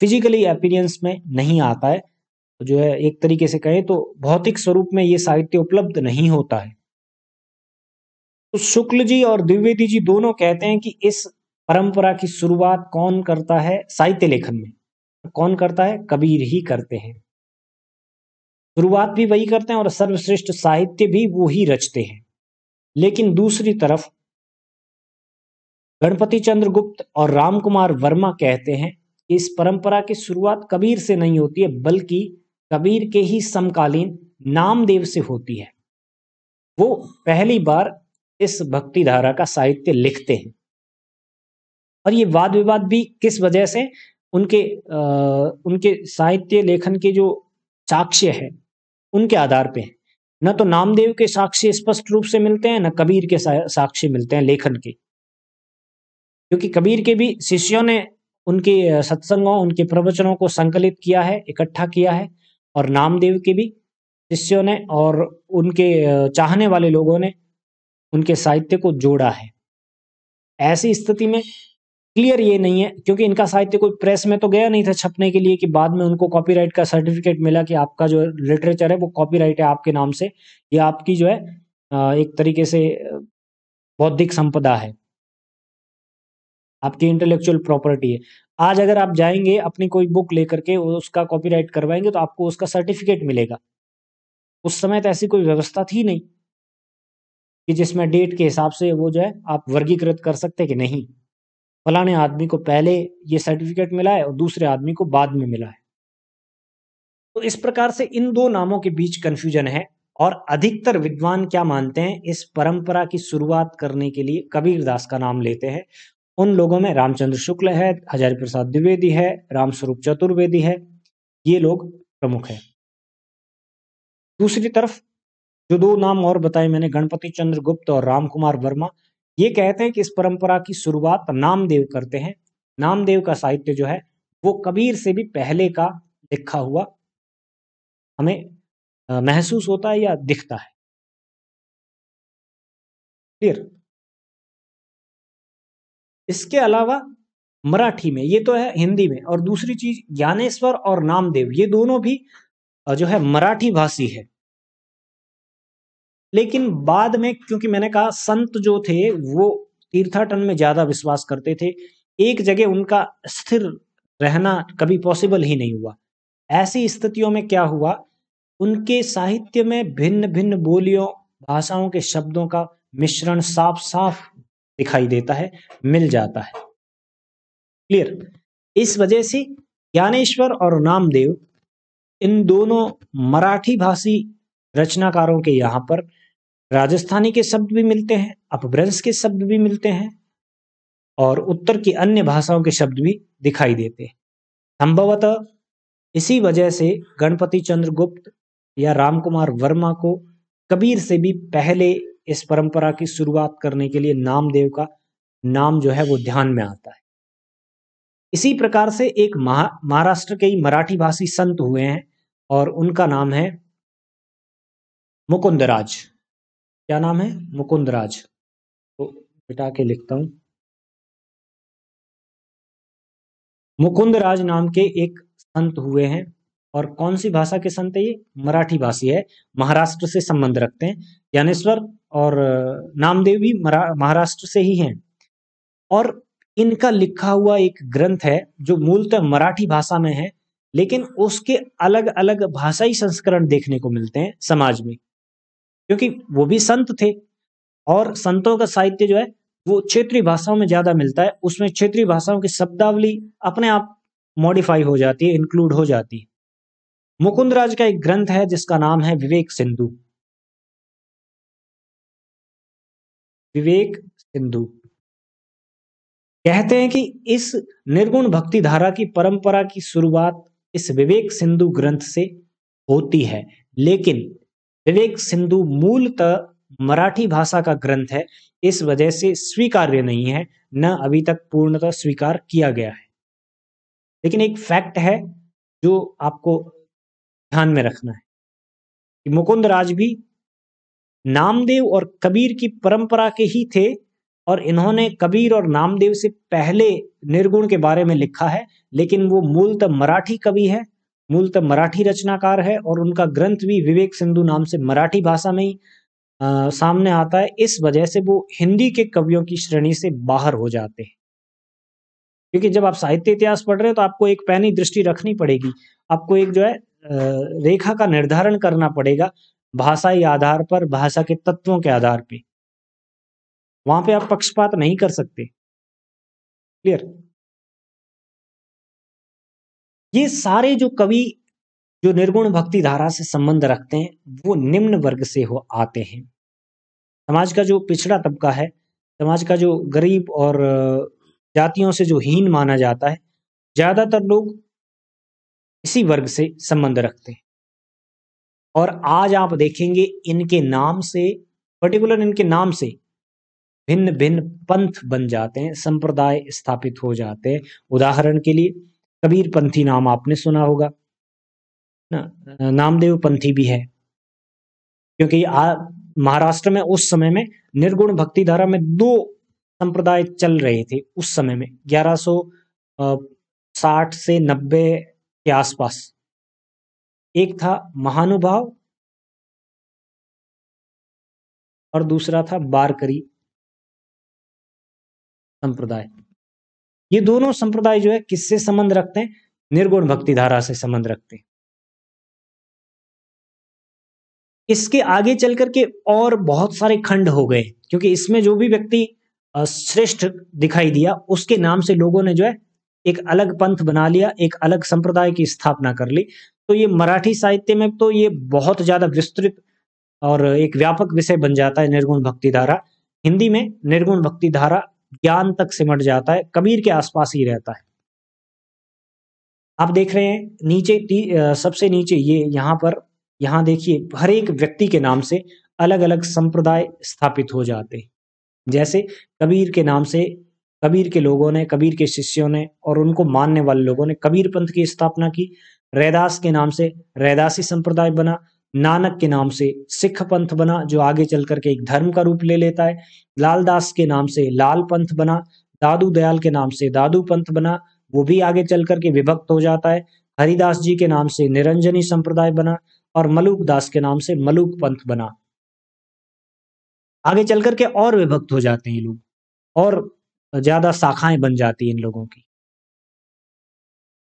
फिजिकली अपीरियंस में नहीं आता है तो जो है एक तरीके से कहें तो भौतिक स्वरूप में ये साहित्य उपलब्ध नहीं होता है तो शुक्ल जी और द्विवेदी जी दोनों कहते हैं कि इस परंपरा की शुरुआत कौन करता है साहित्य लेखन में कौन करता है कबीर ही करते हैं शुरुआत भी वही करते हैं और सर्वश्रेष्ठ साहित्य भी वो ही रचते हैं लेकिन दूसरी तरफ गणपति चंद्रगुप्त और रामकुमार वर्मा कहते हैं कि इस परंपरा की शुरुआत कबीर से नहीं होती है बल्कि कबीर के ही समकालीन नामदेव से होती है वो पहली बार इस भक्ति धारा का साहित्य लिखते हैं और ये वाद विवाद भी किस वजह से उनके आ, उनके साहित्य लेखन के जो साक्ष्य है उनके आधार पे है न तो नामदेव के साक्ष्य स्पष्ट रूप से मिलते हैं न कबीर के साक्ष्य मिलते हैं लेखन के क्योंकि कबीर के भी शिष्यों ने उनके सत्संगों उनके प्रवचनों को संकलित किया है इकट्ठा किया है और नामदेव के भी शिष्यों ने और उनके चाहने वाले लोगों ने उनके साहित्य को जोड़ा है ऐसी स्थिति में क्लियर ये नहीं है क्योंकि इनका साहित्य कोई प्रेस में तो गया नहीं था छपने के लिए कि बाद में उनको कॉपीराइट का सर्टिफिकेट मिला कि आपका जो लिटरेचर है वो कॉपीराइट है आपके नाम से ये आपकी जो है एक तरीके से बौद्धिक संपदा है आपकी इंटेलेक्चुअल प्रॉपर्टी है आज अगर आप जाएंगे अपनी कोई बुक लेकर के उसका कॉपीराइट करवाएंगे तो आपको उसका सर्टिफिकेट मिलेगा उस समय तो ऐसी कोई व्यवस्था थी नहीं कि जिसमें डेट के हिसाब से वो जो है आप वर्गीकृत कर सकते कि नहीं फलाने आदमी को पहले ये सर्टिफिकेट मिला है और दूसरे आदमी को बाद में मिला है तो इस प्रकार से इन दो नामों के बीच कंफ्यूजन है और अधिकतर विद्वान क्या मानते हैं इस परंपरा की शुरुआत करने के लिए कबीरदास का नाम लेते हैं उन लोगों में रामचंद्र शुक्ल है हजारी प्रसाद द्विवेदी है रामस्वरूप चतुर्वेदी है ये लोग प्रमुख है दूसरी तरफ जो दो नाम और बताए मैंने गणपति चंद्र गुप्त और राम कुमार वर्मा ये कहते हैं कि इस परंपरा की शुरुआत नामदेव करते हैं नामदेव का साहित्य जो है वो कबीर से भी पहले का लिखा हुआ हमें महसूस होता है या दिखता है फिर इसके अलावा मराठी में ये तो है हिंदी में और दूसरी चीज ज्ञानेश्वर और नामदेव ये दोनों भी जो है मराठी भाषी है लेकिन बाद में क्योंकि मैंने कहा संत जो थे वो तीर्थाटन में ज्यादा विश्वास करते थे एक जगह उनका स्थिर रहना कभी पॉसिबल ही नहीं हुआ ऐसी स्थितियों में क्या हुआ उनके साहित्य में भिन्न भिन्न बोलियों भाषाओं के शब्दों का मिश्रण साफ साफ दिखाई देता है मिल जाता है क्लियर इस वजह से ज्ञानेश्वर और नामदेव इन दोनों मराठी भाषी रचनाकारों के यहाँ पर राजस्थानी के शब्द भी मिलते हैं अपभ्रंश के शब्द भी मिलते हैं और उत्तर की अन्य भाषाओं के शब्द भी दिखाई देते हैं संभवतः इसी वजह से गणपति चंद्र गुप्त या रामकुमार वर्मा को कबीर से भी पहले इस परंपरा की शुरुआत करने के लिए नामदेव का नाम जो है वो ध्यान में आता है इसी प्रकार से एक महाराष्ट्र के ही मराठी भाषी संत हुए हैं और उनका नाम है मुकुंदराज क्या नाम है मुकुंदराज तो बिटा के लिखता हूं मुकुंदराज नाम के एक संत हुए हैं और कौन सी भाषा के संत है ये मराठी भाषी है महाराष्ट्र से संबंध रखते हैं ज्ञानेश्वर और नामदेव भी महाराष्ट्र से ही हैं और इनका लिखा हुआ एक ग्रंथ है जो मूलतः मराठी भाषा में है लेकिन उसके अलग अलग भाषाई संस्करण देखने को मिलते हैं समाज में क्योंकि वो भी संत थे और संतों का साहित्य जो है वो क्षेत्रीय भाषाओं में ज्यादा मिलता है उसमें क्षेत्रीय भाषाओं की शब्दावली अपने आप मॉडिफाई हो जाती है इंक्लूड हो जाती है मुकुंद राज का एक ग्रंथ है जिसका नाम है विवेक सिंधु विवेक सिंधु कहते हैं कि इस निर्गुण भक्ति धारा की परंपरा की शुरुआत इस विवेक सिंधु ग्रंथ से होती है लेकिन विवेक सिंधु मूलतः मराठी भाषा का ग्रंथ है इस वजह से स्वीकार्य नहीं है न अभी तक पूर्णतः स्वीकार किया गया है लेकिन एक फैक्ट है जो आपको ध्यान में रखना है कि मुकुंद राज भी नामदेव और कबीर की परंपरा के ही थे और इन्होंने कबीर और नामदेव से पहले निर्गुण के बारे में लिखा है लेकिन वो मूलतः मराठी कवि है मूलतः मराठी रचनाकार है और उनका ग्रंथ भी विवेक सिंधु नाम से मराठी भाषा में ही आ, सामने आता है इस वजह से वो हिंदी के कवियों की श्रेणी से बाहर हो जाते हैं क्योंकि जब आप साहित्य इतिहास पढ़ रहे हो तो आपको एक पैनी दृष्टि रखनी पड़ेगी आपको एक जो है रेखा का निर्धारण करना पड़ेगा भाषाई आधार पर भाषा के तत्वों के आधार पे वहां पे आप पक्षपात नहीं कर सकते क्लियर ये सारे जो कवि जो निर्गुण भक्ति धारा से संबंध रखते हैं वो निम्न वर्ग से हो आते हैं समाज का जो पिछड़ा तबका है समाज का जो गरीब और जातियों से जो हीन माना जाता है ज्यादातर लोग इसी वर्ग से संबंध रखते हैं और आज आप देखेंगे इनके नाम से पर्टिकुलर इनके नाम से भिन्न भिन्न पंथ बन जाते हैं संप्रदाय स्थापित हो जाते हैं उदाहरण के लिए कबीर पंथी नाम आपने सुना होगा ना नामदेव पंथी भी है क्योंकि महाराष्ट्र में उस समय में निर्गुण भक्ति धारा में दो संप्रदाय चल रहे थे उस समय में 1160 से 90 के आसपास एक था महानुभाव और दूसरा था बारकरी संप्रदाय ये दोनों संप्रदाय जो है किससे संबंध रखते हैं निर्गुण भक्ति धारा से संबंध रखते हैं इसके आगे चल करके और बहुत सारे खंड हो गए क्योंकि इसमें जो भी व्यक्ति श्रेष्ठ दिखाई दिया उसके नाम से लोगों ने जो है एक अलग पंथ बना लिया एक अलग संप्रदाय की स्थापना कर ली तो ये मराठी साहित्य में तो ये बहुत ज़्यादा विस्तृत और एक व्यापक विषय बन जाता है निर्गुण भक्ति धारा हिंदी में निर्गुण भक्ति धारा ज्ञान तक सिमट जाता है कबीर के आसपास ही रहता है आप देख रहे हैं नीचे सबसे नीचे ये यहाँ पर यहाँ देखिए हर एक व्यक्ति के नाम से अलग अलग संप्रदाय स्थापित हो जाते हैं जैसे कबीर के नाम से कबीर के लोगों ने कबीर के शिष्यों ने और उनको मानने वाले लोगों ने कबीर पंथ की स्थापना की रैदास के नाम से रैदासी संप्रदाय बना नानक के नाम से सिख पंथ बना जो आगे चल करके एक धर्म का रूप ले लेता है लालदास के नाम से लाल पंथ बना दादू दयाल के नाम से दादू पंथ बना वो भी आगे चल करके विभक्त हो जाता है हरिदास जी के नाम से निरंजनी संप्रदाय बना और मलुक दास के नाम से मलूक पंथ बना आगे चल करके और विभक्त हो जाते हैं ये लोग और ज्यादा शाखाएं बन जाती है इन लोगों की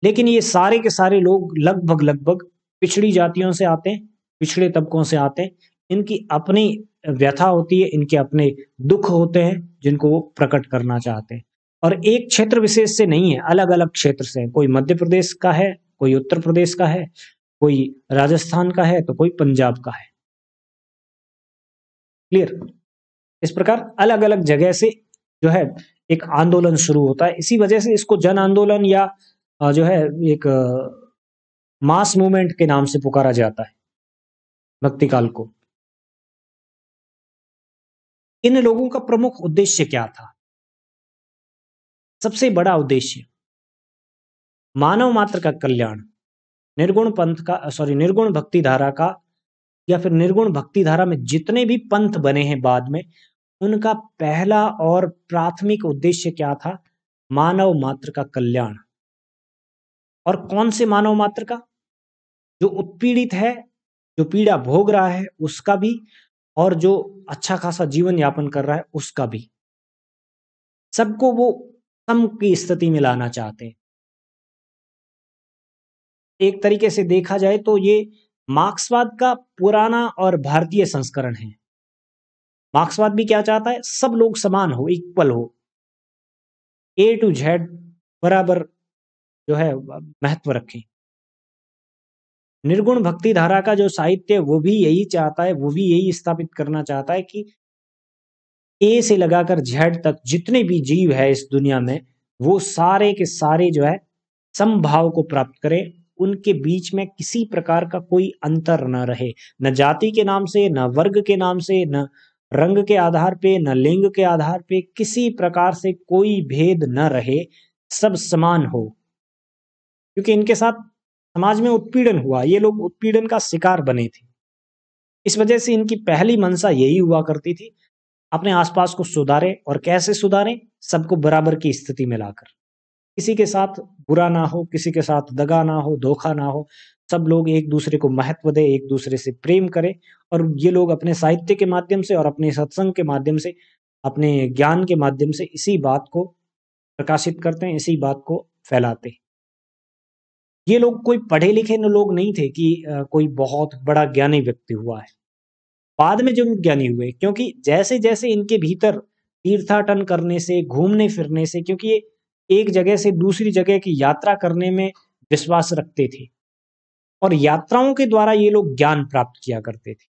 लेकिन ये सारे के सारे लोग लगभग लगभग पिछड़ी जातियों से आते हैं पिछड़े तबकों से आते हैं इनकी अपनी व्यथा होती है इनके अपने दुख होते हैं जिनको वो प्रकट करना चाहते हैं और एक क्षेत्र विशेष से नहीं है अलग अलग क्षेत्र से कोई मध्य प्रदेश का है कोई उत्तर प्रदेश का है कोई राजस्थान का है तो कोई पंजाब का है क्लियर इस प्रकार अलग अलग जगह से जो है एक आंदोलन शुरू होता है इसी वजह से इसको जन आंदोलन या जो है एक मास मूवमेंट के नाम से पुकारा जाता है भक्ति काल को इन लोगों का प्रमुख उद्देश्य क्या था सबसे बड़ा उद्देश्य मानव मात्र का कल्याण निर्गुण पंथ का सॉरी निर्गुण भक्ति धारा का या फिर निर्गुण भक्ति धारा में जितने भी पंथ बने हैं बाद में उनका पहला और प्राथमिक उद्देश्य क्या था मानव मात्र का कल्याण और कौन से मानव मात्र का जो उत्पीड़ित है जो पीड़ा भोग रहा है उसका भी और जो अच्छा खासा जीवन यापन कर रहा है उसका भी सबको वो सम की स्थिति में लाना चाहते हैं एक तरीके से देखा जाए तो ये मार्क्सवाद का पुराना और भारतीय संस्करण है मार्क्सवाद भी क्या चाहता है सब लोग समान हो इक्वल हो ए टू जेड बराबर जो है महत्व रखें निर्गुण भक्ति धारा का जो साहित्य वो भी यही चाहता है वो भी यही स्थापित करना चाहता है कि ए से लगाकर झेड तक जितने भी जीव है इस दुनिया में वो सारे के सारे जो है समभाव को प्राप्त करें उनके बीच में किसी प्रकार का कोई अंतर न रहे न जाति के नाम से न वर्ग के नाम से न रंग के आधार पे न लिंग के आधार पे किसी प्रकार से कोई भेद न रहे सब समान हो क्योंकि इनके साथ समाज में उत्पीड़न हुआ ये लोग उत्पीड़न का शिकार बने थे इस वजह से इनकी पहली मंशा यही हुआ करती थी अपने आसपास को सुधारें और कैसे सुधारें सबको बराबर की स्थिति में लाकर किसी के साथ बुरा ना हो किसी के साथ दगा ना हो धोखा ना हो सब लोग एक दूसरे को महत्व दें एक दूसरे से प्रेम करें और ये लोग अपने साहित्य के माध्यम से और अपने सत्संग के माध्यम से अपने ज्ञान के माध्यम से इसी बात को प्रकाशित करते हैं इसी बात को फैलाते हैं ये लोग कोई पढ़े लिखे लोग नहीं थे कि कोई बहुत बड़ा ज्ञानी व्यक्ति हुआ है बाद में जरूर ज्ञानी हुए क्योंकि जैसे जैसे इनके भीतर तीर्थाटन करने से घूमने फिरने से क्योंकि ये एक जगह से दूसरी जगह की यात्रा करने में विश्वास रखते थे और यात्राओं के द्वारा ये लोग ज्ञान प्राप्त किया करते थे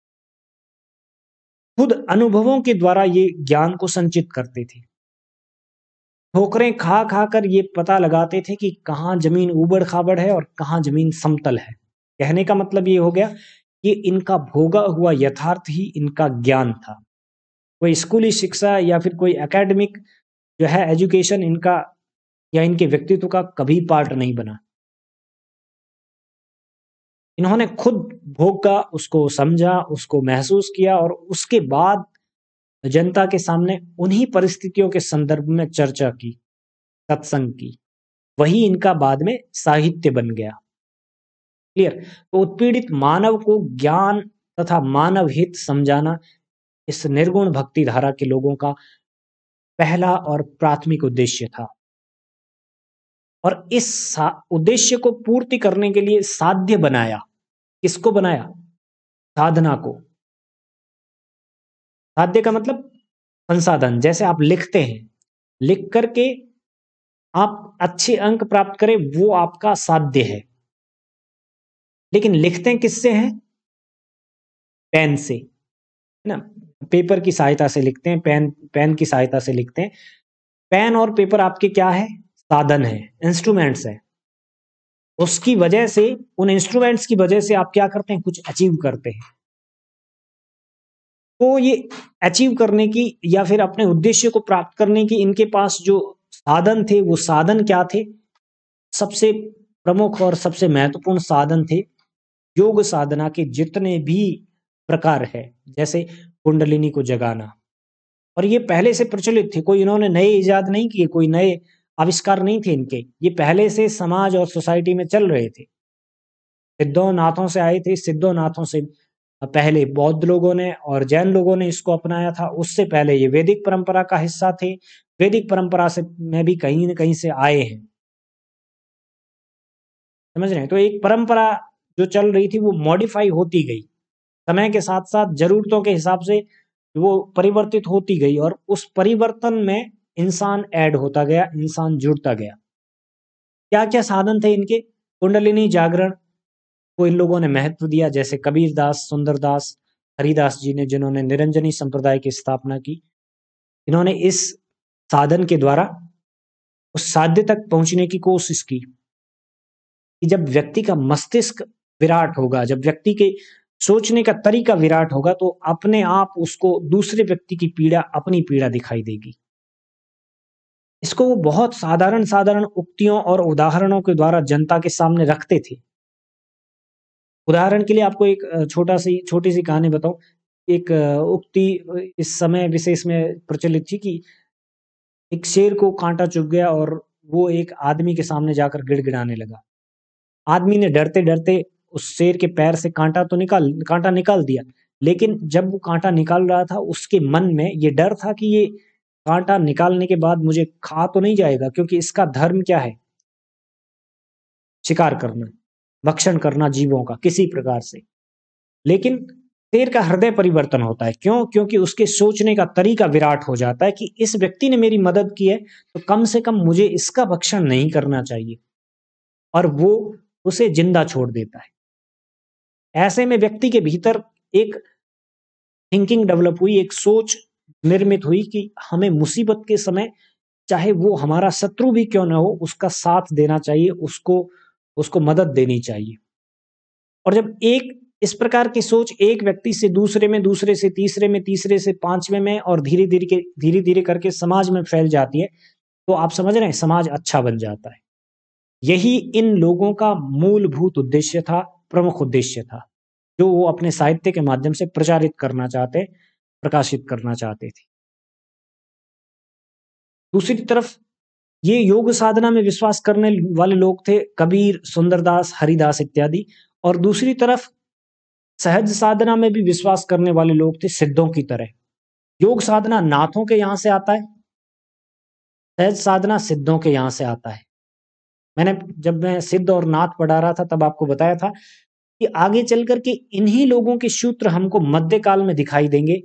खुद अनुभवों के द्वारा ये ज्ञान को संचित करते थे ठोकरें खा खा कर ये पता लगाते थे कि कहाँ जमीन उबड़ खाबड़ है और कहाँ जमीन समतल है कहने का मतलब ये हो गया कि इनका भोगा हुआ यथार्थ ही इनका ज्ञान था कोई स्कूली शिक्षा या फिर कोई एकेडमिक जो है एजुकेशन इनका या इनके व्यक्तित्व का कभी पार्ट नहीं बना इन्होंने खुद भोग का उसको समझा उसको महसूस किया और उसके बाद जनता के सामने उन्हीं परिस्थितियों के संदर्भ में चर्चा की सत्संग की वही इनका बाद में साहित्य बन गया क्लियर तो उत्पीड़ित मानव को ज्ञान तथा मानव हित समझाना इस निर्गुण भक्ति धारा के लोगों का पहला और प्राथमिक उद्देश्य था और इस उद्देश्य को पूर्ति करने के लिए साध्य बनाया किसको बनाया साधना को साध्य का मतलब संसाधन जैसे आप लिखते हैं लिख करके आप अच्छे अंक प्राप्त करें वो आपका साध्य है लेकिन लिखते किससे हैं पेन से है ना पेपर की सहायता से लिखते हैं पेन पेन की सहायता से लिखते हैं पेन और पेपर आपके क्या है साधन है इंस्ट्रूमेंट्स है उसकी वजह से उन इंस्ट्रूमेंट्स की वजह से आप क्या करते हैं कुछ अचीव करते हैं तो ये अचीव करने की या फिर अपने उद्देश्य को प्राप्त करने की इनके पास जो साधन थे वो साधन क्या थे सबसे प्रमुख और सबसे महत्वपूर्ण साधन थे योग साधना के जितने भी प्रकार है जैसे कुंडलिनी को जगाना और ये पहले से प्रचलित थे कोई इन्होंने नए इजाद नहीं किए कोई नए आविष्कार नहीं थे इनके ये पहले से समाज और सोसाइटी में चल रहे थे सिद्धों नाथों से आए थे सिद्धों नाथों से पहले बौद्ध लोगों ने और जैन लोगों ने इसको अपनाया था उससे पहले ये वैदिक परंपरा का हिस्सा थे वैदिक परंपरा से में भी कहीं न कहीं से आए हैं समझ रहे हैं तो एक परंपरा जो चल रही थी वो मॉडिफाई होती गई समय के साथ साथ जरूरतों के हिसाब से वो परिवर्तित होती गई और उस परिवर्तन में इंसान ऐड होता गया इंसान जुड़ता गया क्या क्या साधन थे इनके कुंडलिनी जागरण को तो इन लोगों ने महत्व दिया जैसे कबीरदास सुंदरदास हरिदास जी ने जिन्होंने निरंजनी संप्रदाय की स्थापना की इन्होंने इस साधन के द्वारा उस साध्य तक पहुंचने की कोशिश की कि जब व्यक्ति का मस्तिष्क विराट होगा जब व्यक्ति के सोचने का तरीका विराट होगा तो अपने आप उसको दूसरे व्यक्ति की पीड़ा अपनी पीड़ा दिखाई देगी इसको वो बहुत साधारण साधारण उक्तियों और उदाहरणों के द्वारा जनता के सामने रखते थे उदाहरण के लिए आपको एक छोटा सी छोटी सी कहानी बताऊं एक उक्ति इस समय विशेष में प्रचलित थी कि एक शेर को कांटा चुभ गया और वो एक आदमी के सामने जाकर गिड़गिड़ाने लगा आदमी ने डरते डरते उस शेर के पैर से कांटा तो निकाल कांटा निकाल दिया लेकिन जब वो कांटा निकाल रहा था उसके मन में ये डर था कि ये कांटा निकालने के बाद मुझे खा तो नहीं जाएगा क्योंकि इसका धर्म क्या है शिकार करना भक्षण करना जीवों का किसी प्रकार से लेकिन शेर का हृदय परिवर्तन होता है क्यों क्योंकि उसके सोचने का तरीका विराट हो जाता है कि इस व्यक्ति ने मेरी मदद की है तो कम से कम मुझे इसका भक्षण नहीं करना चाहिए और वो उसे जिंदा छोड़ देता है ऐसे में व्यक्ति के भीतर एक थिंकिंग डेवलप हुई एक सोच निर्मित हुई कि हमें मुसीबत के समय चाहे वो हमारा शत्रु भी क्यों ना हो उसका साथ देना चाहिए उसको उसको मदद देनी चाहिए और जब एक इस प्रकार की सोच एक व्यक्ति से दूसरे में दूसरे से तीसरे में तीसरे से पांचवे में और धीरे धीरे के धीरे धीरे करके समाज में फैल जाती है तो आप समझ रहे हैं समाज अच्छा बन जाता है यही इन लोगों का मूलभूत उद्देश्य था प्रमुख उद्देश्य था जो वो अपने साहित्य के माध्यम से प्रचारित करना चाहते प्रकाशित करना चाहते थे दूसरी तरफ ये योग साधना में विश्वास करने वाले लोग थे कबीर सुंदरदास हरिदास इत्यादि और दूसरी तरफ सहज साधना में भी विश्वास करने वाले लोग थे सिद्धों की तरह योग साधना नाथों के यहाँ से आता है सहज साधना सिद्धों के यहाँ से आता है मैंने जब मैं सिद्ध और नाथ पढ़ा रहा था तब आपको बताया था कि आगे चल करके इन्हीं लोगों के सूत्र हमको मध्यकाल में दिखाई देंगे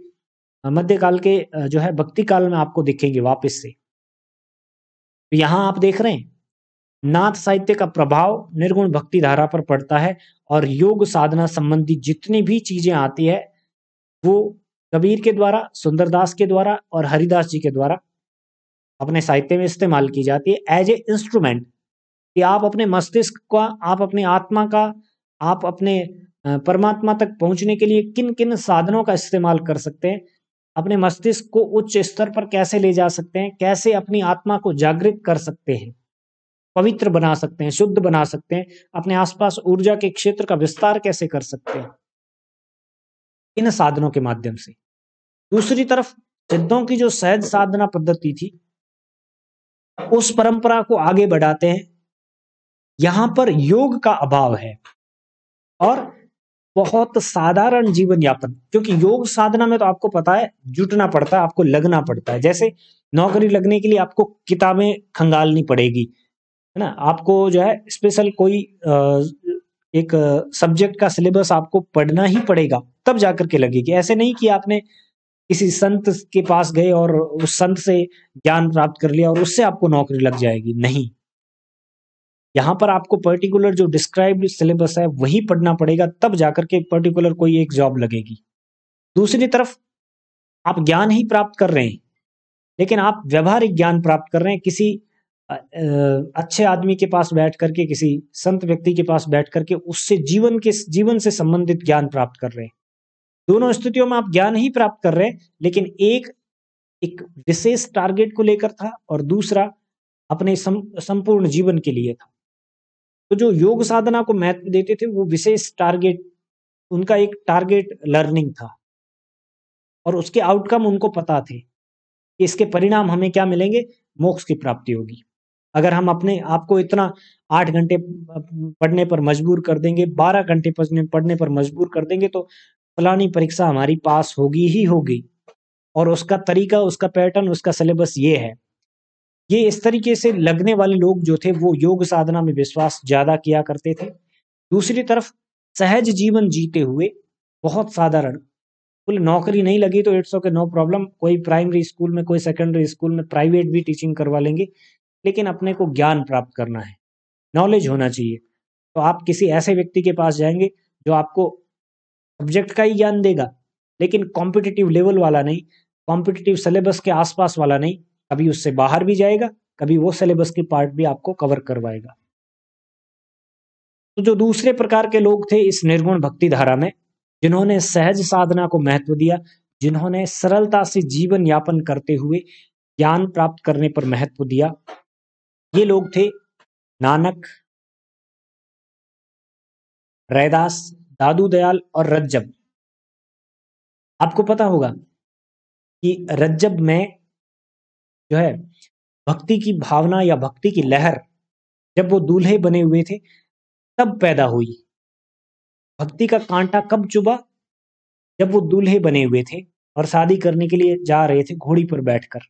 मध्यकाल के जो है भक्ति काल में आपको दिखेंगे वापस से यहां आप देख रहे हैं नाथ साहित्य का प्रभाव निर्गुण भक्ति धारा पर पड़ता है और योग साधना संबंधी जितनी भी चीजें आती है वो कबीर के द्वारा सुंदरदास के द्वारा और हरिदास जी के द्वारा अपने साहित्य में इस्तेमाल की जाती है एज ए इंस्ट्रूमेंट कि आप अपने मस्तिष्क का आप अपने आत्मा का आप अपने परमात्मा तक पहुंचने के लिए किन किन साधनों का इस्तेमाल कर सकते हैं अपने मस्तिष्क को उच्च स्तर पर कैसे ले जा सकते हैं कैसे अपनी आत्मा को जागृत कर सकते हैं पवित्र बना सकते हैं शुद्ध बना सकते हैं अपने आसपास ऊर्जा के क्षेत्र का विस्तार कैसे कर सकते हैं इन साधनों के माध्यम से दूसरी तरफ सिद्धों की जो सहज साधना पद्धति थी उस परंपरा को आगे बढ़ाते हैं यहां पर योग का अभाव है और बहुत साधारण जीवन यापन क्योंकि योग साधना में तो आपको पता है जुटना पड़ता है आपको लगना पड़ता है जैसे नौकरी लगने के लिए आपको किताबें खंगालनी पड़ेगी है ना आपको जो है स्पेशल कोई एक सब्जेक्ट का सिलेबस आपको पढ़ना ही पड़ेगा तब जाकर के लगेगी ऐसे नहीं कि आपने किसी संत के पास गए और उस संत से ज्ञान प्राप्त कर लिया और उससे आपको नौकरी लग जाएगी नहीं यहाँ पर आपको पर्टिकुलर जो डिस्क्राइब सिलेबस है वही पढ़ना पड़ेगा तब जाकर के पर्टिकुलर कोई एक जॉब लगेगी दूसरी तरफ आप ज्ञान ही प्राप्त कर रहे हैं लेकिन आप व्यवहारिक ज्ञान प्राप्त कर रहे हैं किसी अच्छे आदमी के पास बैठ करके किसी संत व्यक्ति के पास बैठ करके उससे जीवन के जीवन से संबंधित ज्ञान प्राप्त कर रहे हैं दोनों स्थितियों में आप ज्ञान ही प्राप्त कर रहे हैं लेकिन एक एक विशेष टारगेट को लेकर था और दूसरा अपने संपूर्ण जीवन के लिए था तो जो योग साधना को महत्व देते थे वो विशेष टारगेट उनका एक टारगेट लर्निंग था और उसके आउटकम उनको पता थे कि इसके परिणाम हमें क्या मिलेंगे मोक्ष की प्राप्ति होगी अगर हम अपने आप को इतना आठ घंटे पढ़ने पर मजबूर कर देंगे बारह घंटे पढ़ने पर मजबूर कर देंगे तो फलानी परीक्षा हमारी पास होगी ही होगी और उसका तरीका उसका पैटर्न उसका सिलेबस ये है ये इस तरीके से लगने वाले लोग जो थे वो योग साधना में विश्वास ज्यादा किया करते थे दूसरी तरफ सहज जीवन जीते हुए बहुत साधारण बोले नौकरी नहीं लगी तो इट्स ओके नो प्रॉब्लम कोई प्राइमरी स्कूल में कोई सेकेंडरी स्कूल में प्राइवेट भी टीचिंग करवा लेंगे लेकिन अपने को ज्ञान प्राप्त करना है नॉलेज होना चाहिए तो आप किसी ऐसे व्यक्ति के पास जाएंगे जो आपको सब्जेक्ट का ही ज्ञान देगा लेकिन कॉम्पिटिटिव लेवल वाला नहीं कॉम्पिटिटिव सिलेबस के आसपास वाला नहीं कभी उससे बाहर भी जाएगा कभी वो सिलेबस के पार्ट भी आपको कवर करवाएगा तो जो दूसरे प्रकार के लोग थे इस निर्गुण भक्ति धारा में जिन्होंने सहज साधना को महत्व दिया जिन्होंने सरलता से जीवन यापन करते हुए ज्ञान प्राप्त करने पर महत्व दिया ये लोग थे नानक रैदास दादू दयाल और रज्जब आपको पता होगा कि रज्जब में जो है भक्ति की भावना या भक्ति की लहर जब वो दूल्हे बने हुए थे तब पैदा हुई भक्ति का कांटा कब चुबा जब वो दूल्हे बने हुए थे और शादी करने के लिए जा रहे थे घोड़ी पर बैठकर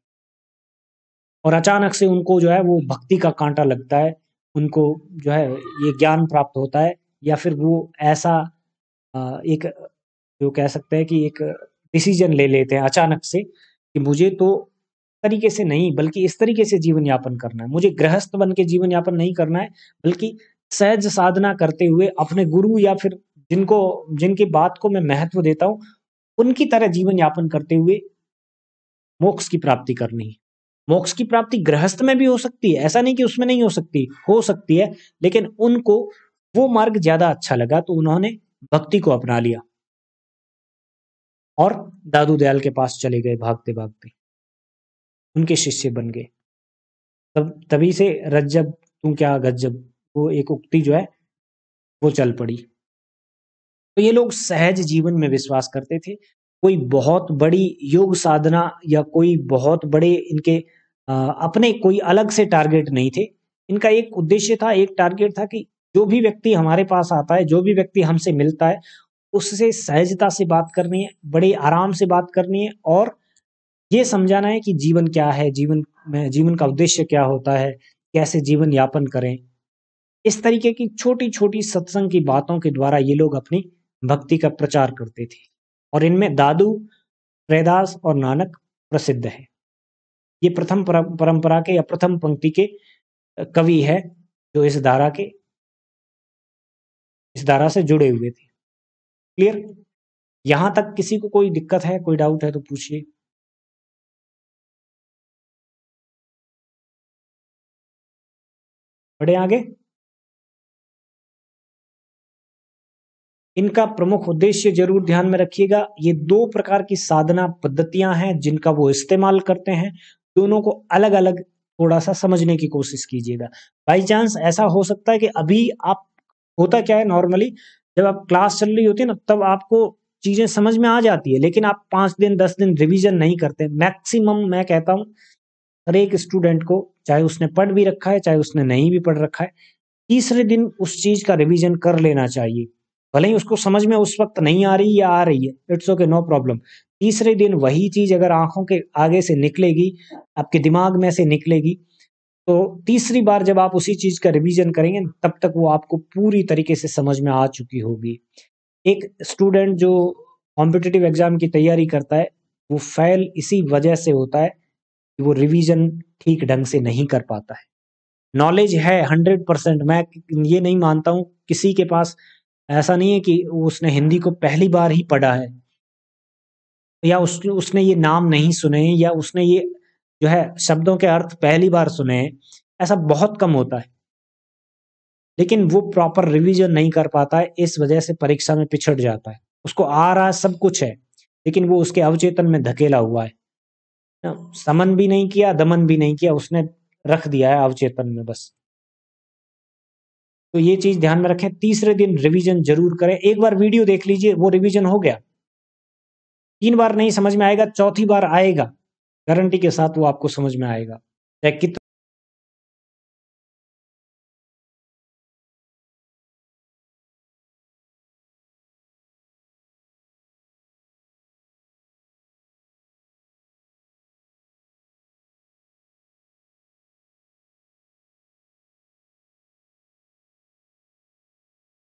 और अचानक से उनको जो है वो भक्ति का कांटा लगता है उनको जो है ये ज्ञान प्राप्त होता है या फिर वो ऐसा एक जो कह सकते हैं कि एक डिसीजन ले लेते हैं अचानक से कि मुझे तो तरीके से नहीं बल्कि इस तरीके से जीवन यापन करना है मुझे गृहस्थ बन के जीवन यापन नहीं करना है बल्कि सहज साधना करते हुए अपने गुरु या फिर जिनको जिनकी बात को मैं महत्व देता हूं उनकी तरह जीवन यापन करते हुए मोक्ष की प्राप्ति करनी है मोक्ष की प्राप्ति गृहस्थ में भी हो सकती है ऐसा नहीं कि उसमें नहीं हो सकती हो सकती है लेकिन उनको वो मार्ग ज्यादा अच्छा लगा तो उन्होंने भक्ति को अपना लिया और दादू दयाल के पास चले गए भागते भागते उनके शिष्य बन गए तब तभी से रज्जब तू क्या गज्जब वो एक उक्ति जो है वो चल पड़ी तो ये लोग सहज जीवन में विश्वास करते थे कोई बहुत बड़ी योग साधना या कोई बहुत बड़े इनके अपने कोई अलग से टारगेट नहीं थे इनका एक उद्देश्य था एक टारगेट था कि जो भी व्यक्ति हमारे पास आता है जो भी व्यक्ति हमसे मिलता है उससे सहजता से बात करनी है बड़े आराम से बात करनी है और ये समझाना है कि जीवन क्या है जीवन में जीवन का उद्देश्य क्या होता है कैसे जीवन यापन करें इस तरीके की छोटी छोटी सत्संग की बातों के द्वारा ये लोग अपनी भक्ति का प्रचार करते थे और इनमें दादू रैदास और नानक प्रसिद्ध है ये प्रथम परंपरा के या प्रथम पंक्ति के कवि है जो इस धारा के इस धारा से जुड़े हुए थे क्लियर यहां तक किसी को कोई दिक्कत है कोई डाउट है तो पूछिए बढ़े आगे इनका प्रमुख उद्देश्य जरूर ध्यान में रखिएगा ये दो प्रकार की साधना पद्धतियां हैं जिनका वो इस्तेमाल करते हैं दोनों को अलग अलग थोड़ा सा समझने की कोशिश कीजिएगा बाई चांस ऐसा हो सकता है कि अभी आप होता क्या है नॉर्मली जब आप क्लास चल रही होती है ना तब आपको चीजें समझ में आ जाती है लेकिन आप पांच दिन दस दिन रिवीजन नहीं करते मैक्सिमम मैं कहता हूं हर एक स्टूडेंट को चाहे उसने पढ़ भी रखा है चाहे उसने नहीं भी पढ़ रखा है तीसरे दिन उस चीज का रिवीजन कर लेना चाहिए भले ही उसको समझ में उस वक्त नहीं आ रही या आ रही है इट्स ओके नो प्रॉब्लम तीसरे दिन वही चीज अगर आंखों के आगे से निकलेगी आपके दिमाग में से निकलेगी तो तीसरी बार जब आप उसी चीज का रिवीजन करेंगे तब तक वो आपको पूरी तरीके से समझ में आ चुकी होगी एक स्टूडेंट जो कॉम्पिटिटिव एग्जाम की तैयारी करता है वो फेल इसी वजह से होता है वो रिवीजन ठीक ढंग से नहीं कर पाता है नॉलेज है हंड्रेड परसेंट मैं ये नहीं मानता हूँ किसी के पास ऐसा नहीं है कि उसने हिंदी को पहली बार ही पढ़ा है या उस, उसने ये नाम नहीं सुने या उसने ये जो है शब्दों के अर्थ पहली बार सुने ऐसा बहुत कम होता है लेकिन वो प्रॉपर रिवीजन नहीं कर पाता है इस वजह से परीक्षा में पिछड़ जाता है उसको आ रहा सब कुछ है लेकिन वो उसके अवचेतन में धकेला हुआ है समन भी नहीं किया, दमन भी नहीं किया, उसने रख दिया है अवचेतन में बस। तो ये चीज़ ध्यान में रखें, तीसरे दिन रिवीजन ज़रूर करें, एक बार वीडियो देख लीजिए, वो रिवीजन हो गया। तीन बार नहीं समझ में आएगा, चौथी बार आएगा, गारंटी के साथ वो आपको समझ में आएगा, चाहे कितना